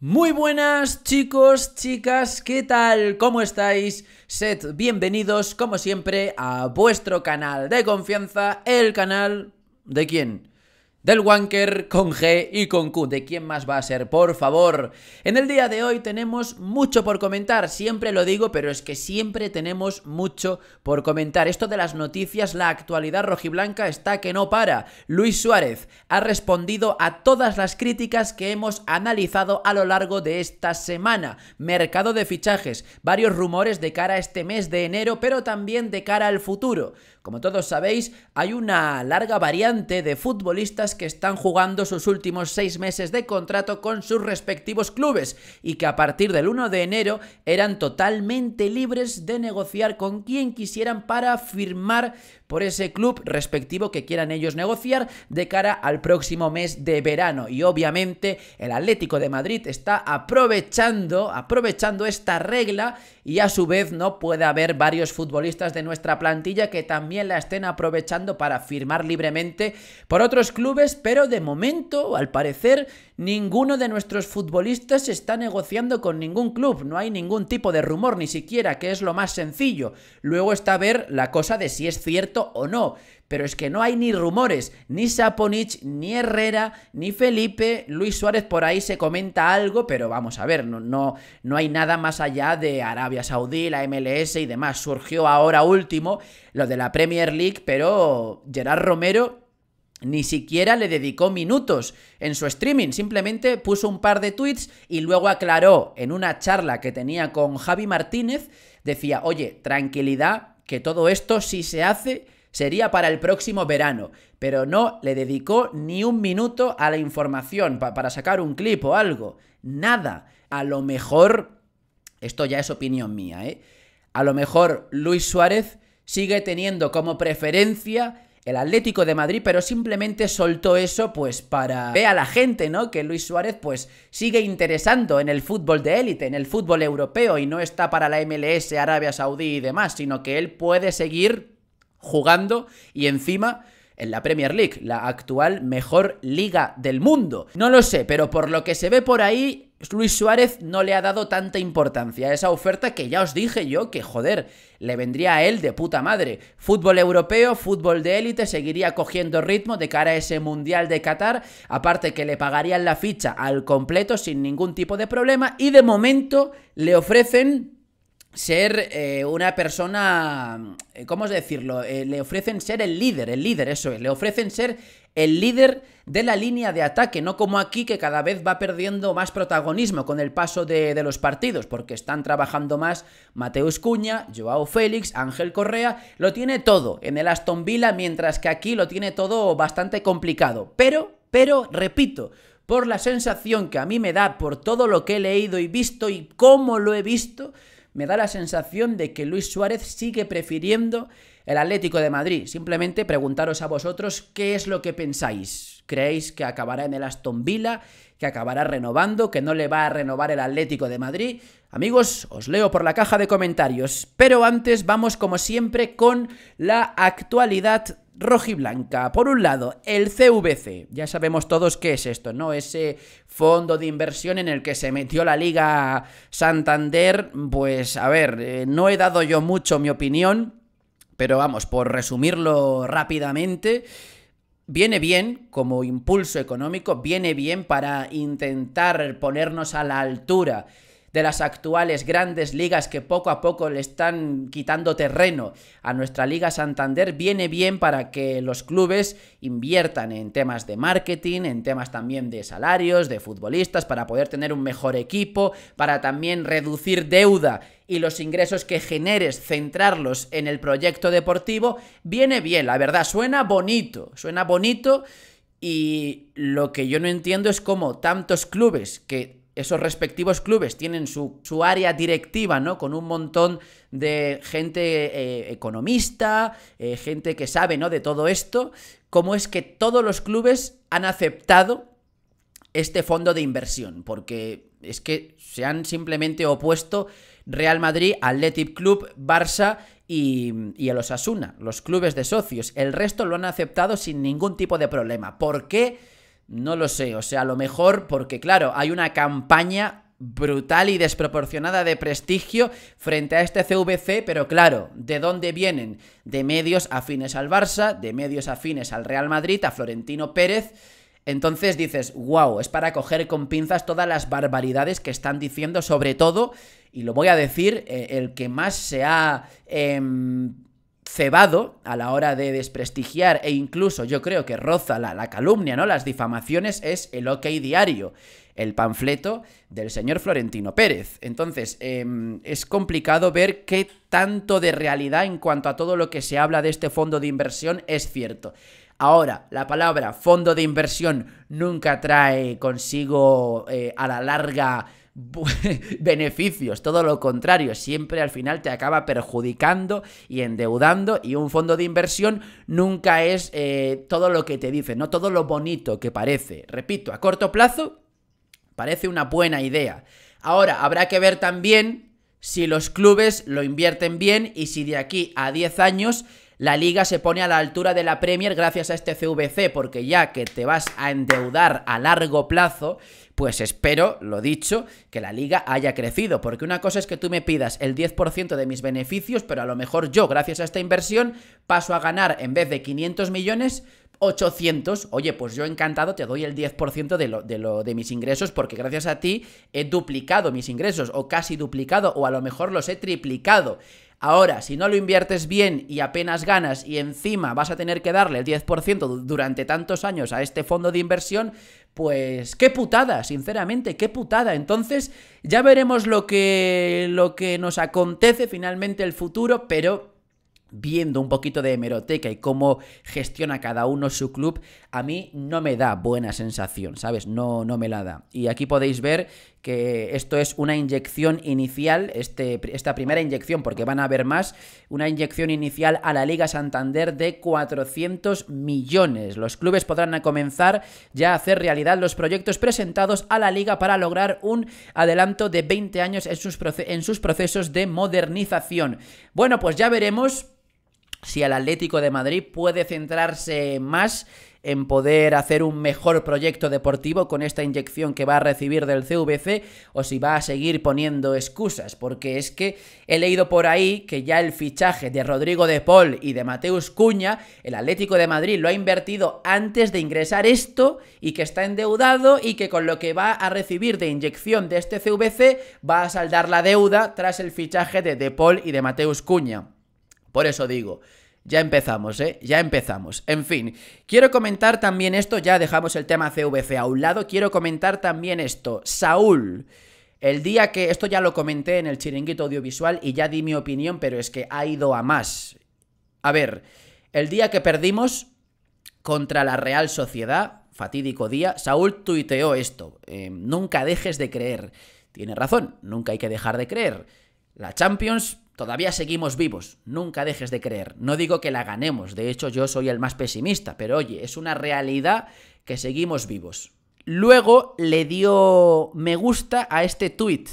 Muy buenas chicos, chicas, ¿qué tal? ¿Cómo estáis? Sed bienvenidos como siempre a vuestro canal de confianza, el canal de quién? del Wanker con G y con Q. ¿De quién más va a ser? Por favor. En el día de hoy tenemos mucho por comentar. Siempre lo digo, pero es que siempre tenemos mucho por comentar. Esto de las noticias, la actualidad rojiblanca está que no para. Luis Suárez ha respondido a todas las críticas que hemos analizado a lo largo de esta semana. Mercado de fichajes, varios rumores de cara a este mes de enero, pero también de cara al futuro. Como todos sabéis, hay una larga variante de futbolistas que están jugando sus últimos seis meses de contrato con sus respectivos clubes y que a partir del 1 de enero eran totalmente libres de negociar con quien quisieran para firmar por ese club respectivo que quieran ellos negociar de cara al próximo mes de verano. Y obviamente el Atlético de Madrid está aprovechando, aprovechando esta regla y a su vez no puede haber varios futbolistas de nuestra plantilla que también la estén aprovechando para firmar libremente por otros clubes, pero de momento, al parecer, ninguno de nuestros futbolistas está negociando con ningún club, no hay ningún tipo de rumor ni siquiera, que es lo más sencillo. Luego está a ver la cosa de si es cierto o no pero es que no hay ni rumores, ni Saponich, ni Herrera, ni Felipe, Luis Suárez por ahí se comenta algo, pero vamos a ver, no, no, no hay nada más allá de Arabia Saudí, la MLS y demás. Surgió ahora último lo de la Premier League, pero Gerard Romero ni siquiera le dedicó minutos en su streaming, simplemente puso un par de tweets y luego aclaró en una charla que tenía con Javi Martínez, decía, oye, tranquilidad, que todo esto si se hace sería para el próximo verano, pero no le dedicó ni un minuto a la información para sacar un clip o algo. Nada. A lo mejor, esto ya es opinión mía, ¿eh? A lo mejor Luis Suárez sigue teniendo como preferencia el Atlético de Madrid, pero simplemente soltó eso pues para ver a la gente, ¿no? Que Luis Suárez pues sigue interesando en el fútbol de élite, en el fútbol europeo y no está para la MLS, Arabia Saudí y demás, sino que él puede seguir jugando y encima en la Premier League, la actual mejor liga del mundo. No lo sé, pero por lo que se ve por ahí, Luis Suárez no le ha dado tanta importancia a esa oferta que ya os dije yo que, joder, le vendría a él de puta madre. Fútbol europeo, fútbol de élite, seguiría cogiendo ritmo de cara a ese Mundial de Qatar, aparte que le pagarían la ficha al completo sin ningún tipo de problema y de momento le ofrecen ser eh, una persona, eh, ¿cómo es decirlo? Eh, le ofrecen ser el líder, el líder, eso es, le ofrecen ser el líder de la línea de ataque, no como aquí que cada vez va perdiendo más protagonismo con el paso de, de los partidos, porque están trabajando más Mateus Cuña, Joao Félix, Ángel Correa, lo tiene todo en el Aston Villa, mientras que aquí lo tiene todo bastante complicado. Pero, pero, repito, por la sensación que a mí me da por todo lo que he leído y visto y cómo lo he visto, me da la sensación de que Luis Suárez sigue prefiriendo el Atlético de Madrid. Simplemente preguntaros a vosotros qué es lo que pensáis. ¿Creéis que acabará en el Aston Villa? que acabará renovando, que no le va a renovar el Atlético de Madrid. Amigos, os leo por la caja de comentarios, pero antes vamos como siempre con la actualidad rojiblanca. Por un lado, el CVC. Ya sabemos todos qué es esto, ¿no? Ese fondo de inversión en el que se metió la Liga Santander. Pues a ver, eh, no he dado yo mucho mi opinión, pero vamos, por resumirlo rápidamente viene bien como impulso económico, viene bien para intentar ponernos a la altura de las actuales grandes ligas que poco a poco le están quitando terreno a nuestra Liga Santander, viene bien para que los clubes inviertan en temas de marketing, en temas también de salarios, de futbolistas, para poder tener un mejor equipo, para también reducir deuda y los ingresos que generes, centrarlos en el proyecto deportivo, viene bien, la verdad, suena bonito, suena bonito. Y lo que yo no entiendo es cómo tantos clubes que esos respectivos clubes tienen su, área directiva, ¿no? Con un montón de gente eh, economista, eh, gente que sabe, ¿no? De todo esto, cómo es que todos los clubes han aceptado este fondo de inversión, porque es que se han simplemente opuesto Real Madrid, Athletic Club, Barça y, y el Osasuna, los clubes de socios. El resto lo han aceptado sin ningún tipo de problema. ¿Por qué? No lo sé, o sea, a lo mejor porque, claro, hay una campaña brutal y desproporcionada de prestigio frente a este CVC, pero claro, ¿de dónde vienen? De medios afines al Barça, de medios afines al Real Madrid, a Florentino Pérez. Entonces dices, wow, es para coger con pinzas todas las barbaridades que están diciendo, sobre todo, y lo voy a decir, eh, el que más se ha em, cebado a la hora de desprestigiar e incluso yo creo que roza la, calumnia, ¿no? Las difamaciones es el OK diario, el panfleto del señor Florentino Pérez. Entonces, em, es complicado ver qué tanto de realidad en cuanto a todo lo que se habla de este fondo de inversión es cierto. Ahora, la palabra fondo de inversión nunca trae consigo eh, a la larga beneficios, todo lo contrario, siempre al final te acaba perjudicando y endeudando y un fondo de inversión nunca es eh, todo lo que te dice, no todo lo bonito que parece. Repito, a corto plazo parece una buena idea. Ahora, habrá que ver también si los clubes lo invierten bien y si de aquí a 10 años la liga se pone a la altura de la Premier gracias a este CVC, porque ya que te vas a endeudar a largo plazo pues espero, lo dicho, que la liga haya crecido, porque una cosa es que tú me pidas el 10% de mis beneficios, pero a lo mejor yo, gracias a esta inversión, paso a ganar en vez de 500 millones, 800, oye, pues yo encantado te doy el 10% de, lo, de, mis ingresos porque gracias a ti he duplicado mis ingresos o casi duplicado o a lo mejor los he triplicado. Ahora, si no lo inviertes bien y apenas ganas y encima vas a tener que darle el 10% durante tantos años a este fondo de inversión, pues qué putada, sinceramente, qué putada. Entonces ya veremos lo que, lo que nos acontece finalmente el futuro, pero viendo un poquito de hemeroteca y cómo gestiona cada uno su club, a mí no me da buena sensación, ¿sabes? No, no me la da. Y aquí podéis ver que esto es una inyección inicial, este, esta primera inyección, porque van a haber más, una inyección inicial a la Liga Santander de 400 millones. Los clubes podrán comenzar ya a hacer realidad los proyectos presentados a la Liga para lograr un adelanto de 20 años en sus, en sus procesos de modernización. Bueno, pues ya veremos si el Atlético de Madrid puede centrarse más en poder hacer un mejor proyecto deportivo con esta inyección que va a recibir del CVC o si va a seguir poniendo excusas, porque es que he leído por ahí que ya el fichaje de Rodrigo de Paul y de Mateus Cuña, el Atlético de Madrid lo ha invertido antes de ingresar esto y que está endeudado y que con lo que va a recibir de inyección de este CVC va a saldar la deuda tras el fichaje de De Paul y de Mateus Cuña. Por eso digo, ya empezamos, ¿eh? Ya empezamos. En fin, quiero comentar también esto, ya dejamos el tema CVC a un lado, quiero comentar también esto. Saúl, el día que, esto ya lo comenté en el chiringuito audiovisual y ya di mi opinión, pero es que ha ido a más. A ver, el día que perdimos contra la Real Sociedad, fatídico día, Saúl tuiteó esto, eh, nunca dejes de creer. Tiene razón, nunca hay que dejar de creer. La Champions Todavía seguimos vivos, nunca dejes de creer. No digo que la ganemos, de hecho yo soy el más pesimista, pero oye, es una realidad que seguimos vivos. Luego le dio me gusta a este tuit.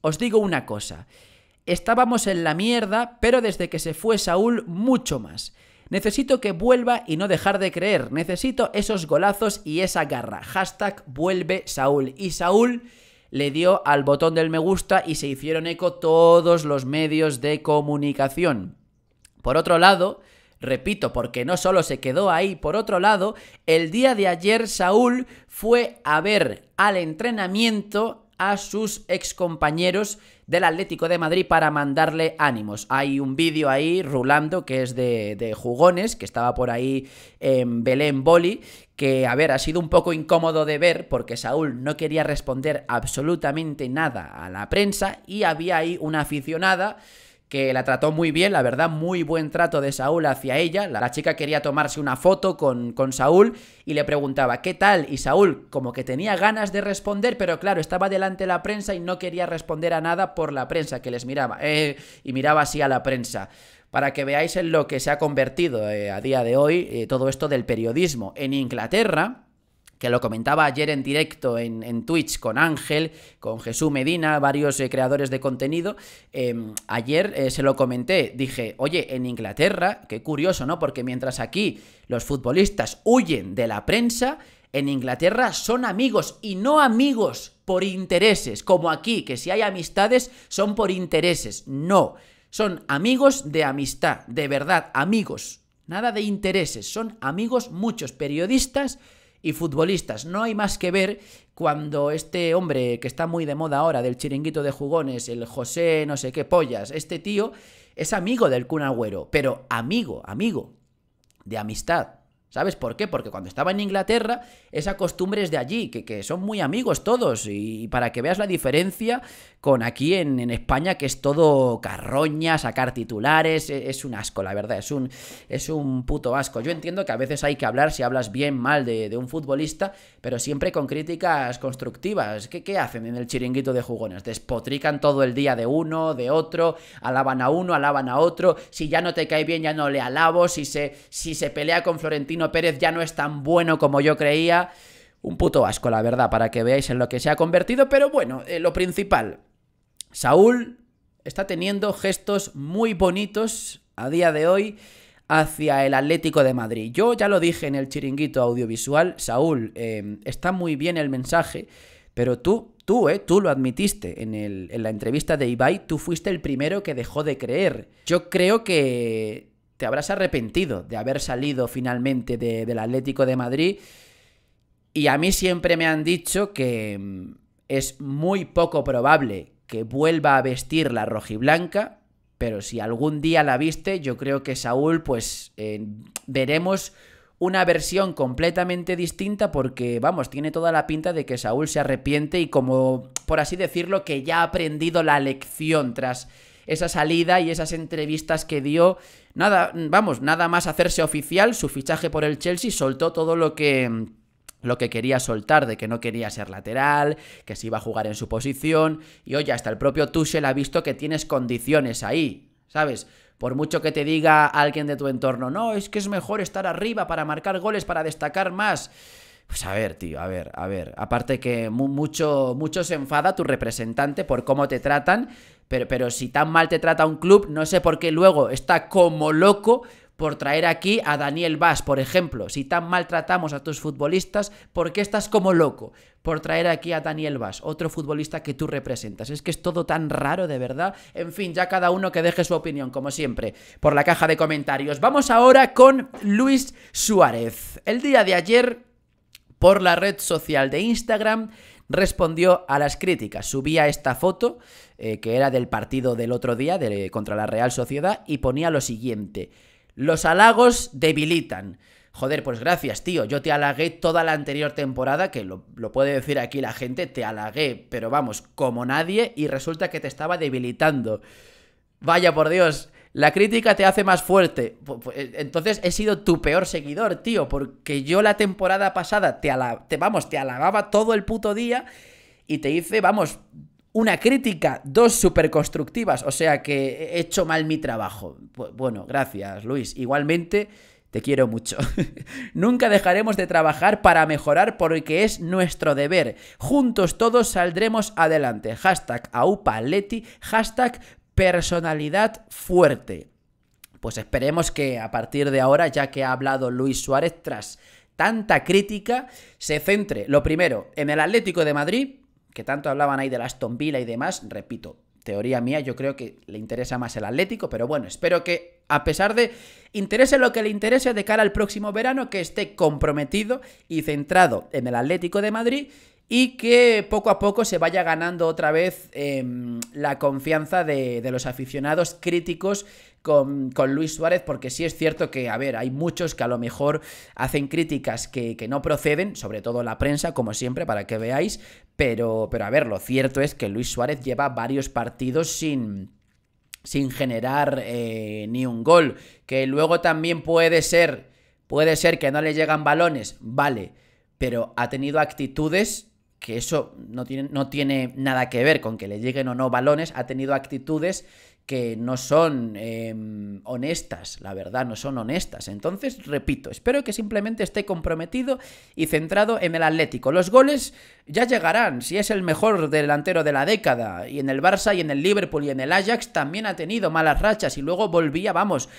Os digo una cosa, estábamos en la mierda, pero desde que se fue Saúl mucho más. Necesito que vuelva y no dejar de creer. Necesito esos golazos y esa garra. Hashtag vuelve Saúl. Y Saúl le dio al botón del me gusta y se hicieron eco todos los medios de comunicación. Por otro lado, Repito, porque no solo se quedó ahí, por otro lado, el día de ayer Saúl fue a ver al entrenamiento a sus excompañeros del Atlético de Madrid para mandarle ánimos. Hay un vídeo ahí rulando que es de, de, jugones, que estaba por ahí en Belén Boli, que a ver, ha sido un poco incómodo de ver porque Saúl no quería responder absolutamente nada a la prensa y había ahí una aficionada que la trató muy bien, la verdad, muy buen trato de Saúl hacia ella. La, chica quería tomarse una foto con, con Saúl y le preguntaba, ¿qué tal? Y Saúl como que tenía ganas de responder, pero claro, estaba delante de la prensa y no quería responder a nada por la prensa que les miraba. Eh, y miraba así a la prensa para que veáis en lo que se ha convertido eh, a día de hoy eh, todo esto del periodismo. En Inglaterra, que lo comentaba ayer en directo en, Twitch con Ángel, con Jesús Medina, varios eh, creadores de contenido, em, ayer eh, se lo comenté, dije, oye, en Inglaterra, qué curioso, ¿no? Porque mientras aquí los futbolistas huyen de la prensa, en Inglaterra son amigos y no amigos por intereses, como aquí, que si hay amistades son por intereses, no, son amigos de amistad, de verdad, amigos, nada de intereses, son amigos muchos periodistas y futbolistas. No hay más que ver cuando este hombre que está muy de moda ahora del chiringuito de jugones, el José no sé qué pollas, este tío es amigo del Cunagüero, pero amigo, amigo, de amistad. ¿Sabes por qué? Porque cuando estaba en Inglaterra, esa costumbre es de allí, que, que son muy amigos todos. Y, para que veas la diferencia con aquí en, España, que es todo carroña, sacar titulares, e, es, un asco, la verdad, es un, es un puto asco. Yo entiendo que a veces hay que hablar si hablas bien, mal de, un futbolista, pero siempre con críticas constructivas. ¿Qué, ¿Qué hacen en el chiringuito de jugones? Despotrican todo el día de uno, de otro, alaban a uno, alaban a otro. Si ya no te cae bien, ya no le alabo. Si si se pelea con Florentino Pérez ya no es tan bueno como yo creía. Un puto asco, la verdad, para que veáis en lo que se ha convertido, pero bueno, eh, lo principal. Saúl está teniendo gestos muy bonitos a día de hoy hacia el Atlético de Madrid. Yo ya lo dije en el chiringuito audiovisual, Saúl, em, está muy bien el mensaje, pero tú, tú, eh, tú lo admitiste en, en la entrevista de Ibai, tú fuiste el primero que dejó de creer. Yo creo que te habrás arrepentido de haber salido finalmente del Atlético de Madrid. Y a mí siempre me han dicho que mm, es muy poco probable que vuelva a vestir la rojiblanca, pero si algún día la viste, yo creo que Saúl, pues eh, veremos una versión completamente distinta porque, vamos, tiene toda la pinta de que Saúl se arrepiente y como, por así decirlo, que ya ha aprendido la lección tras esa salida y esas entrevistas que dio Nada, vamos, nada más hacerse oficial, su fichaje por el Chelsea soltó todo lo que lo que quería soltar de que no quería ser lateral, que se iba a jugar en su posición y oye, hasta el propio Tuchel ha visto que tienes condiciones ahí, ¿sabes? Por mucho que te diga alguien de tu entorno, no, es que es mejor estar arriba para marcar goles, para destacar más. Pues a ver, tío, a ver, a ver. Aparte que mucho, mucho se enfada tu representante por cómo te tratan pero, pero si tan mal te trata un club, no sé por qué luego está como loco por traer aquí a Daniel Vaz, por ejemplo. Si tan mal tratamos a tus futbolistas, ¿por qué estás como loco por traer aquí a Daniel Vaz, otro futbolista que tú representas? Es que es todo tan raro, de verdad. En fin, ya cada uno que deje su opinión, como siempre, por la caja de comentarios. Vamos ahora con Luis Suárez. El día de ayer, por la red social de Instagram, respondió a las críticas. Subía esta foto, eh, que era del partido del otro día, de, contra la Real Sociedad, y ponía lo siguiente. Los halagos debilitan. Joder, pues gracias, tío. Yo te halagué toda la anterior temporada, que lo, lo, puede decir aquí la gente, te halagué, pero vamos, como nadie, y resulta que te estaba debilitando. Vaya por Dios. La crítica te hace más fuerte. Eh, entonces he sido tu peor seguidor, tío, porque yo la temporada pasada te, vamos, te alababa todo el puto día y te hice, vamos, una crítica, dos súper constructivas, o sea que he hecho mal mi trabajo. Bueno, gracias, Luis. Igualmente, te quiero mucho. Nunca dejaremos de trabajar para mejorar porque es nuestro deber. Juntos todos saldremos adelante. Hashtag AupaLeti, hashtag personalidad fuerte. Pues esperemos que a partir de ahora, ya que ha hablado Luis Suárez tras tanta crítica, se centre, lo primero, en el Atlético de Madrid, que tanto hablaban ahí de la Aston Villa y demás, repito, teoría mía, yo creo que le interesa más el Atlético, pero bueno, espero que a pesar de interese lo que le interese de cara al próximo verano, que esté comprometido y centrado en el Atlético de Madrid y que poco a poco se vaya ganando otra vez em, la confianza de, los aficionados críticos con, Luis Suárez, porque sí es cierto que, a ver, hay muchos que a lo mejor hacen críticas que, no proceden, sobre todo la prensa, como siempre, para que veáis, pero, pero a ver, lo cierto es que Luis Suárez lleva varios partidos sin sin generar eh, ni un gol. Que luego también puede ser, puede ser que no le llegan balones, vale, pero ha tenido actitudes que eso no tiene, no tiene nada que ver con que le lleguen o no balones, ha tenido actitudes que no son em, honestas, la verdad, no son honestas. Entonces, repito, espero que simplemente esté comprometido y centrado en el Atlético. Los goles ya llegarán, si es el mejor delantero de la década, y en el Barça y en el Liverpool y en el Ajax también ha tenido malas rachas y luego volvía, vamos,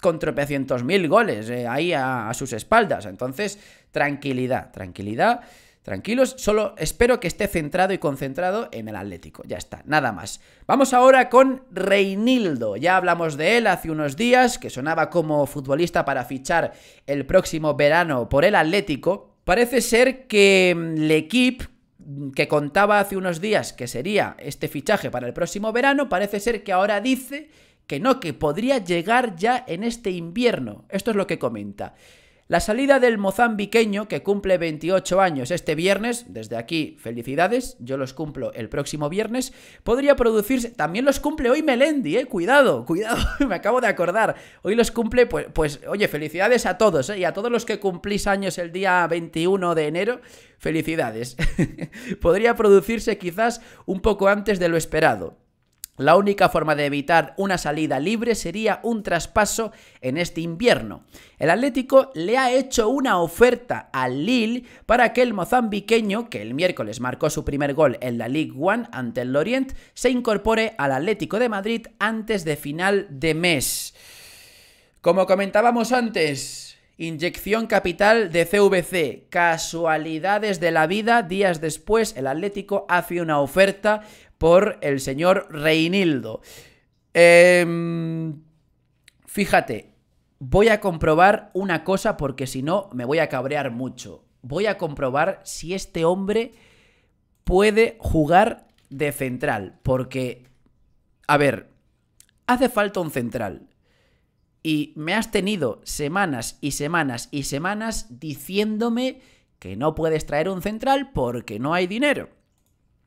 con tropecientos mil goles eh, ahí a sus espaldas. Entonces, tranquilidad, tranquilidad. Tranquilos, solo espero que esté centrado y concentrado en el Atlético. Ya está, nada más. Vamos ahora con Reinildo. Ya hablamos de él hace unos días, que sonaba como futbolista para fichar el próximo verano por el Atlético. Parece ser que el mm, equipo mm, que contaba hace unos días que sería este fichaje para el próximo verano, parece ser que ahora dice que no, que podría llegar ya en este invierno. Esto es lo que comenta. La salida del mozambiqueño, que cumple 28 años este viernes, desde aquí felicidades, yo los cumplo el próximo viernes, podría producirse, también los cumple hoy Melendi, eh, cuidado, cuidado, me acabo de acordar, hoy los cumple, pues, pues oye, felicidades a todos, eh, y a todos los que cumplís años el día 21 de enero, felicidades. podría producirse quizás un poco antes de lo esperado. La única forma de evitar una salida libre sería un traspaso en este invierno. El Atlético le ha hecho una oferta al Lille para que el mozambiqueño, que el miércoles marcó su primer gol en la League One ante el Lorient, se incorpore al Atlético de Madrid antes de final de mes. Como comentábamos antes, Inyección capital de CVC. Casualidades de la vida. Días después, el Atlético hace una oferta por el señor Reinildo. Em, fíjate, voy a comprobar una cosa porque si no me voy a cabrear mucho. Voy a comprobar si este hombre puede jugar de central. Porque, a ver, hace falta un central. Y me has tenido semanas y semanas y semanas diciéndome que no puedes traer un central porque no hay dinero.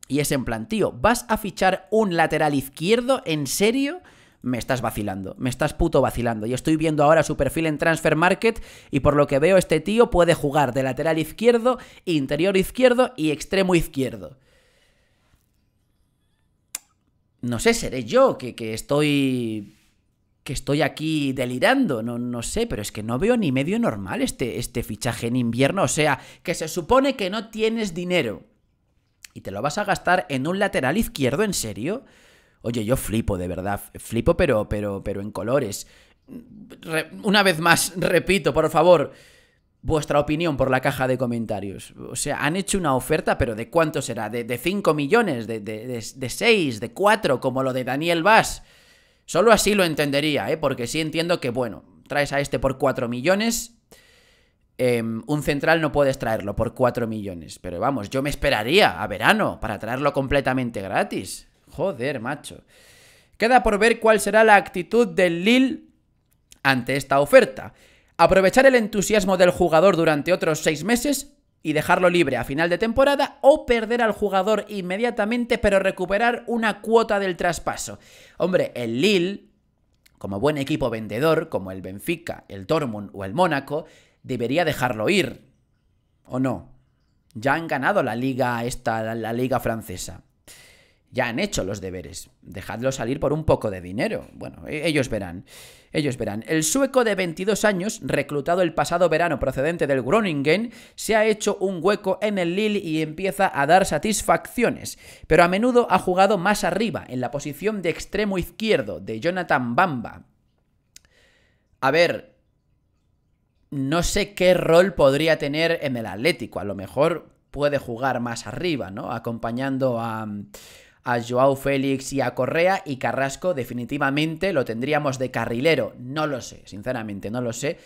Y es en plan, tío, ¿vas a fichar un lateral izquierdo? ¿En serio? me estás vacilando, me estás puto vacilando. Y estoy viendo ahora su perfil en Transfer Market y por lo que veo este tío puede jugar de lateral izquierdo, interior izquierdo y extremo izquierdo. No sé, seré yo que, que estoy que estoy aquí delirando, no, no sé, pero es que no veo ni medio normal este, este fichaje en invierno, o sea, que se supone que no tienes dinero y te lo vas a gastar en un lateral izquierdo, ¿en serio? Oye, yo flipo, de verdad, flipo, pero, pero, pero en colores. una vez más, repito, por favor, vuestra opinión por la caja de comentarios. O sea, han hecho una oferta, pero ¿de cuánto será? ¿De, 5 millones? ¿De, de, de 6? ¿De 4? Como lo de Daniel Vaz. Solo así lo entendería, ¿eh? Porque sí entiendo que, bueno, traes a este por 4 millones. Em, un central no puedes traerlo por 4 millones. Pero vamos, yo me esperaría a verano para traerlo completamente gratis. Joder, macho. Queda por ver cuál será la actitud del Lil ante esta oferta. Aprovechar el entusiasmo del jugador durante otros seis meses y dejarlo libre a final de temporada o perder al jugador inmediatamente pero recuperar una cuota del traspaso. Hombre, el Lille, como buen equipo vendedor, como el Benfica, el Dortmund o el Mónaco, debería dejarlo ir. ¿O no? Ya han ganado la liga esta, la liga francesa ya han hecho los deberes. Dejadlo salir por un poco de dinero. Bueno, e-, ellos verán. Ellos verán. El sueco de 22 años, reclutado el pasado verano procedente del Groningen, se ha hecho un hueco en el Lille y empieza a dar satisfacciones, pero a menudo ha jugado más arriba, en la posición de extremo izquierdo de Jonathan Bamba. A ver, no sé qué rol podría tener en el Atlético, a lo mejor puede jugar más arriba, ¿no? Acompañando a a Joao Félix y a Correa y Carrasco definitivamente lo tendríamos de carrilero. No lo sé, sinceramente no lo sé.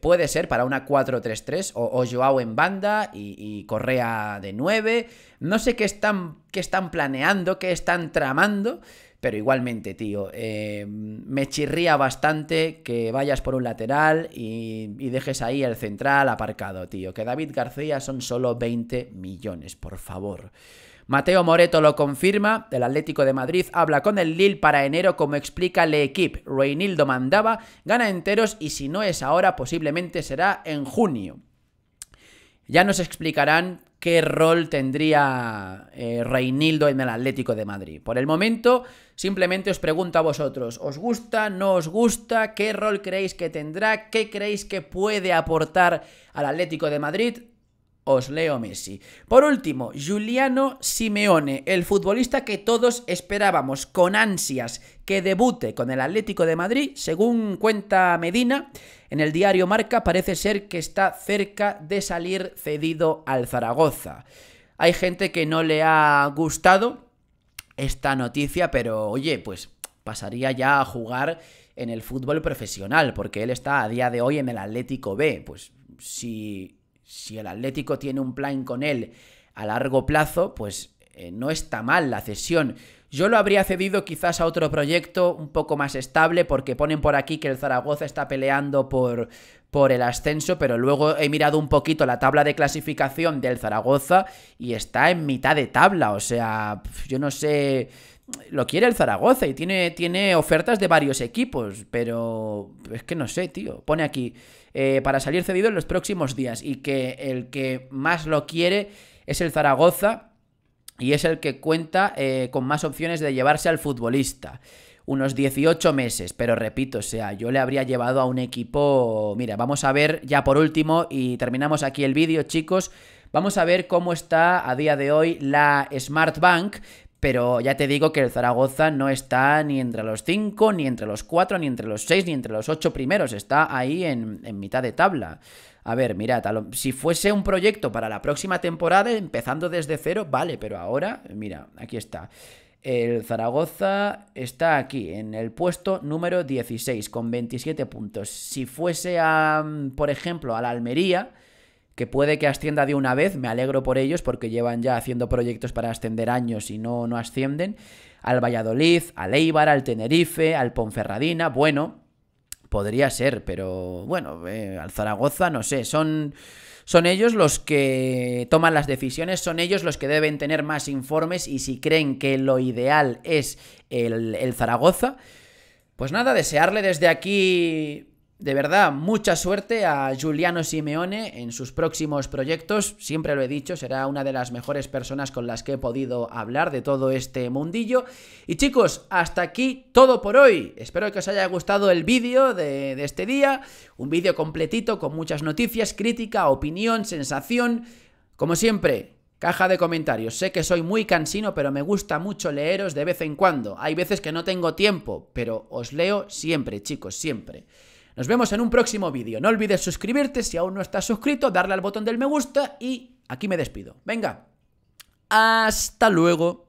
Puede ser para una 4-3-3 o, Joao en banda y, Correa de 9. No sé qué están, están planeando, qué están tramando. Pero igualmente, tío, eh, me chirría bastante que vayas por un lateral y, y, dejes ahí el central aparcado, tío. Que David García son solo 20 millones, por favor. Mateo Moreto lo confirma, el Atlético de Madrid habla con el Lille para enero como explica Le Equipe. Reinildo mandaba, gana enteros y si no es ahora posiblemente será en junio. Ya nos explicarán qué rol tendría Reynildo eh, Reinildo en el Atlético de Madrid. Por el momento, simplemente os pregunto a vosotros, ¿os gusta, no os gusta? ¿Qué rol creéis que tendrá? ¿Qué creéis que puede aportar al Atlético de Madrid? os leo Messi. Por último, Giuliano Simeone, el futbolista que todos esperábamos con ansias que debute con el Atlético de Madrid, según cuenta Medina, en el diario Marca parece ser que está cerca de salir cedido al Zaragoza. Hay gente que no le ha gustado esta noticia, pero oye, pues pasaría ya a jugar en el fútbol profesional, porque él está a día de hoy en el Atlético B. Pues si si el Atlético tiene un plan con él a largo plazo, pues eh, no está mal la cesión. Yo lo habría cedido quizás a otro proyecto un poco más estable, porque ponen por aquí que el Zaragoza está peleando por, por el ascenso, pero luego he mirado un poquito la tabla de clasificación del Zaragoza y está en mitad de tabla, o sea, yo no sé lo quiere el Zaragoza y tiene, tiene ofertas de varios equipos, pero es que no sé, tío. Pone aquí, eh, para salir cedido en los próximos días y que el que más lo quiere es el Zaragoza y es el que cuenta eh, con más opciones de llevarse al futbolista. Unos 18 meses, pero repito, o sea, yo le habría llevado a un equipo... Mira, vamos a ver ya por último y terminamos aquí el vídeo, chicos. Vamos a ver cómo está a día de hoy la Smart Bank, pero ya te digo que el Zaragoza no está ni entre los 5, ni entre los 4, ni entre los 6, ni entre los 8 primeros, está ahí en, mitad de tabla. A ver, mira, si fuese un proyecto para la próxima temporada, empezando desde cero, vale, pero ahora, mira, aquí está. El Zaragoza está aquí, en el puesto número 16, con 27 puntos. Si fuese a, mm, por ejemplo, a la Almería, que puede que ascienda de una vez, me alegro por ellos porque llevan ya haciendo proyectos para ascender años y no, no ascienden, al Valladolid, al Eibar, al Tenerife, al Ponferradina, bueno, podría ser, pero bueno, eh, al Zaragoza no sé, son, son ellos los que toman las decisiones, son ellos los que deben tener más informes y si creen que lo ideal es el, el Zaragoza, pues nada, desearle desde aquí de verdad, mucha suerte a Giuliano Simeone en sus próximos proyectos. Siempre lo he dicho, será una de las mejores personas con las que he podido hablar de todo este mundillo. Y chicos, hasta aquí todo por hoy. Espero que os haya gustado el vídeo de, de este día. Un vídeo completito con muchas noticias, crítica, opinión, sensación. Como siempre, Caja de comentarios. Sé que soy muy cansino, pero me gusta mucho leeros de vez en cuando. Hay veces que no tengo tiempo, pero os leo siempre, chicos, siempre. Nos vemos en un próximo vídeo. No olvides suscribirte si aún no estás suscrito, darle al botón del me gusta y aquí me despido. Venga, hasta luego.